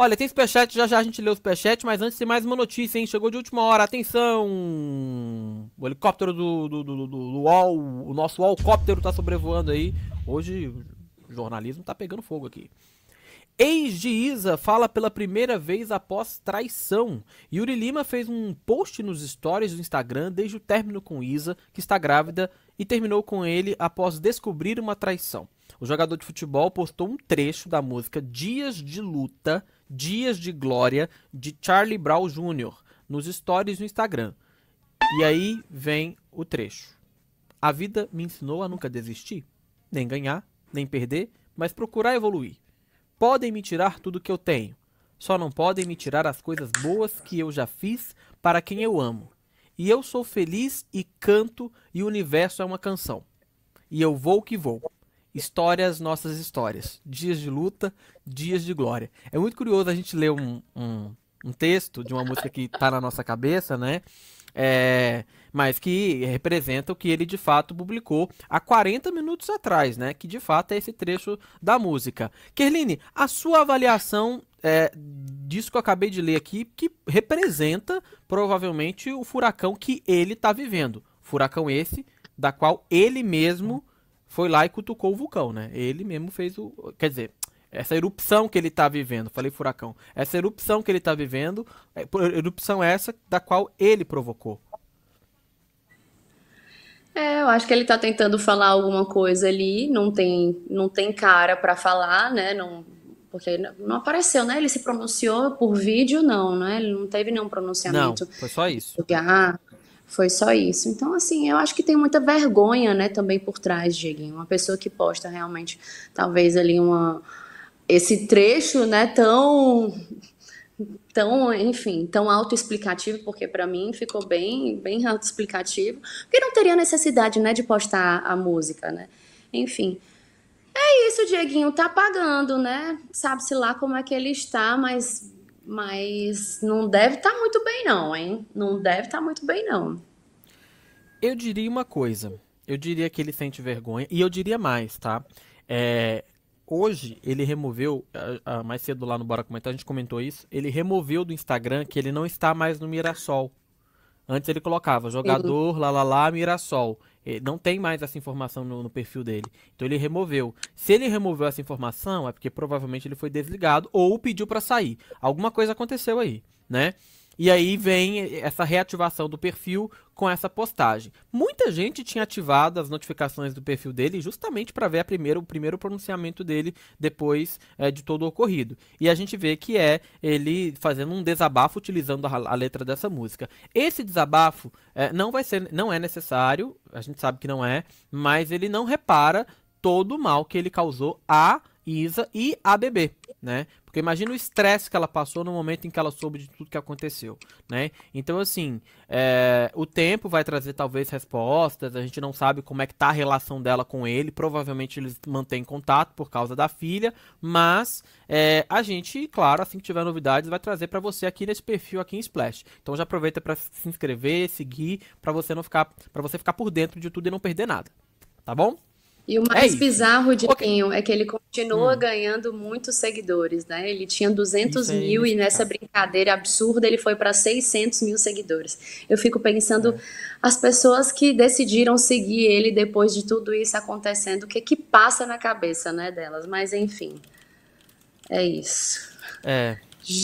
Olha, tem superchat, já já a gente leu o superchat, mas antes tem mais uma notícia, hein? Chegou de última hora, atenção! O helicóptero do, do, do, do, do UOL, o nosso helicóptero tá sobrevoando aí. Hoje o jornalismo tá pegando fogo aqui. Ex de Isa fala pela primeira vez após traição. Yuri Lima fez um post nos stories do Instagram desde o término com Isa, que está grávida, e terminou com ele após descobrir uma traição. O jogador de futebol postou um trecho da música Dias de Luta, Dias de Glória, de Charlie Brown Jr. nos stories no Instagram. E aí vem o trecho. A vida me ensinou a nunca desistir, nem ganhar, nem perder, mas procurar evoluir. Podem me tirar tudo que eu tenho, só não podem me tirar as coisas boas que eu já fiz para quem eu amo. E eu sou feliz e canto, e o universo é uma canção. E eu vou que vou. Histórias, nossas histórias. Dias de luta, dias de glória. É muito curioso a gente ler um, um, um texto de uma música que está na nossa cabeça, né? É, mas que representa o que ele de fato publicou há 40 minutos atrás, né? Que de fato é esse trecho da música. Kerline, a sua avaliação é, disso que eu acabei de ler aqui, que representa provavelmente o furacão que ele está vivendo. Furacão esse, da qual ele mesmo foi lá e cutucou o vulcão, né? Ele mesmo fez o. Quer dizer, essa erupção que ele está vivendo, falei furacão, essa erupção que ele está vivendo, é, erupção essa da qual ele provocou. É, eu acho que ele está tentando falar alguma coisa ali, não tem, não tem cara para falar, né? Não, porque não apareceu, né? Ele se pronunciou por vídeo, não, né? Ele não teve nenhum pronunciamento. Não, foi só isso. Ah, foi só isso. Então, assim, eu acho que tem muita vergonha, né, também por trás, Dieguinho. Uma pessoa que posta realmente, talvez ali uma esse trecho, né, tão tão, enfim, tão autoexplicativo, porque para mim ficou bem, bem autoexplicativo, porque não teria necessidade, né, de postar a música, né? Enfim. É isso, Dieguinho, tá pagando, né? Sabe-se lá como é que ele está, mas mas não deve estar tá muito bem, não, hein? Não deve estar tá muito bem, não. Eu diria uma coisa. Eu diria que ele sente vergonha. E eu diria mais, tá? É, hoje ele removeu, mais cedo lá no Bora Comentar, a gente comentou isso, ele removeu do Instagram que ele não está mais no Mirassol. Antes ele colocava jogador, lá, lá, lá, Mirassol. É, não tem mais essa informação no, no, perfil dele. Então ele removeu. Se ele removeu essa informação, é porque provavelmente ele foi desligado ou pediu para sair. Alguma coisa aconteceu aí, né? E aí vem essa reativação do perfil com essa postagem. Muita gente tinha ativado as notificações do perfil dele justamente para ver primeiro o primeiro pronunciamento dele depois é, de todo o ocorrido. E a gente vê que é ele fazendo um desabafo utilizando a, a letra dessa música. Esse desabafo é, não vai ser, não é necessário, a gente sabe que não é, mas ele não repara todo o mal que ele causou a Isa e a bebê, né? Porque imagina o estresse que ela passou no momento em que ela soube de tudo que aconteceu, né? Então, assim, é, o tempo vai trazer talvez respostas, a gente não sabe como é que tá a relação dela com ele, provavelmente eles mantêm contato por causa da filha, mas é, a gente, claro, assim que tiver novidades, vai trazer para você aqui nesse perfil aqui em Splash. Então já aproveita para se inscrever, seguir, para você não ficar, para você ficar por dentro de tudo e não perder nada, tá bom? E o mais é bizarro de okay. é que ele continua hum. ganhando muitos seguidores, né? Ele tinha 200 aí, é mil e nessa cara. brincadeira absurda ele foi para 600 mil seguidores. Eu fico pensando, é. as pessoas que decidiram seguir ele depois de tudo isso acontecendo, o que que passa na cabeça, né, delas? Mas enfim, é isso. É,